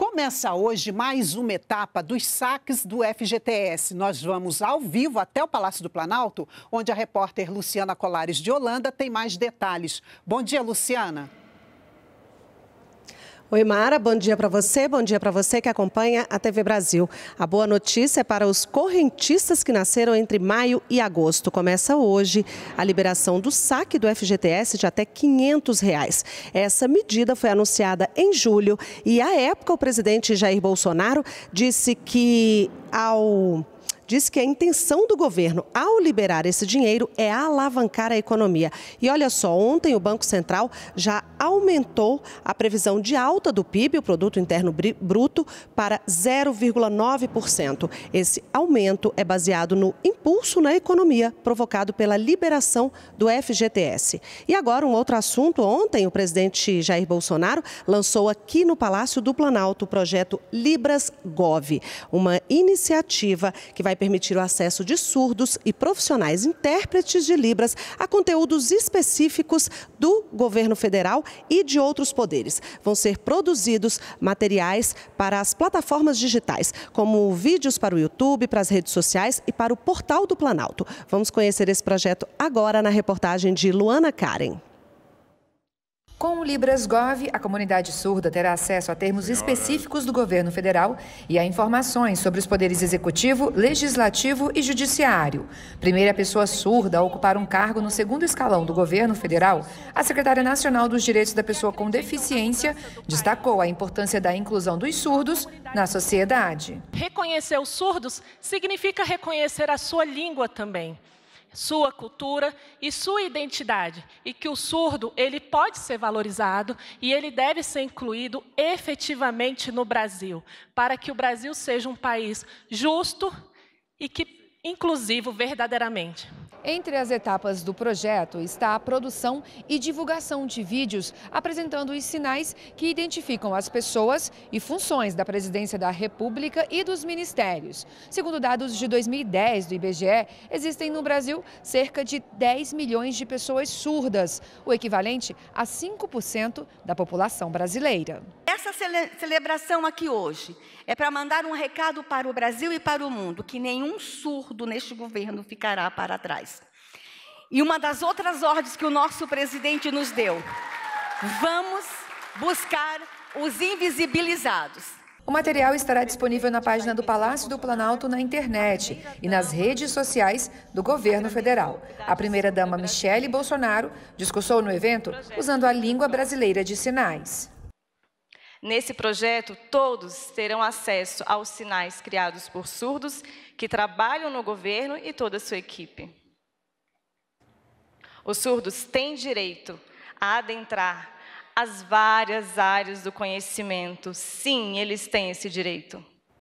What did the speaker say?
Começa hoje mais uma etapa dos saques do FGTS. Nós vamos ao vivo até o Palácio do Planalto, onde a repórter Luciana Colares de Holanda tem mais detalhes. Bom dia, Luciana. Oi, Mara, bom dia para você, bom dia para você que acompanha a TV Brasil. A boa notícia é para os correntistas que nasceram entre maio e agosto. Começa hoje a liberação do saque do FGTS de até R$ 500. Reais. Essa medida foi anunciada em julho e, à época, o presidente Jair Bolsonaro disse que ao diz que a intenção do governo ao liberar esse dinheiro é alavancar a economia. E olha só, ontem o Banco Central já aumentou a previsão de alta do PIB, o produto interno bruto, para 0,9%. Esse aumento é baseado no impulso na economia provocado pela liberação do FGTS. E agora um outro assunto, ontem o presidente Jair Bolsonaro lançou aqui no Palácio do Planalto o projeto Libras Gov, uma iniciativa que vai permitir o acesso de surdos e profissionais intérpretes de Libras a conteúdos específicos do governo federal e de outros poderes. Vão ser produzidos materiais para as plataformas digitais, como vídeos para o YouTube, para as redes sociais e para o portal do Planalto. Vamos conhecer esse projeto agora na reportagem de Luana Karen. Com o LibrasGov, a comunidade surda terá acesso a termos específicos do governo federal e a informações sobre os poderes executivo, legislativo e judiciário. Primeira pessoa surda a ocupar um cargo no segundo escalão do governo federal, a secretária nacional dos direitos da pessoa com deficiência destacou a importância da inclusão dos surdos na sociedade. Reconhecer os surdos significa reconhecer a sua língua também sua cultura e sua identidade, e que o surdo ele pode ser valorizado e ele deve ser incluído efetivamente no Brasil, para que o Brasil seja um país justo e que inclusivo verdadeiramente. Entre as etapas do projeto está a produção e divulgação de vídeos apresentando os sinais que identificam as pessoas e funções da Presidência da República e dos ministérios. Segundo dados de 2010 do IBGE, existem no Brasil cerca de 10 milhões de pessoas surdas, o equivalente a 5% da população brasileira. Essa cele celebração aqui hoje é para mandar um recado para o Brasil e para o mundo que nenhum surdo neste governo ficará para trás. E uma das outras ordens que o nosso presidente nos deu: vamos buscar os invisibilizados. O material estará disponível na página do Palácio do Planalto na internet e nas redes sociais do governo federal. A primeira-dama Michele Bolsonaro discursou no evento usando a língua brasileira de sinais. Nesse projeto, todos terão acesso aos sinais criados por surdos que trabalham no governo e toda a sua equipe. Os surdos têm direito a adentrar as várias áreas do conhecimento. Sim, eles têm esse direito.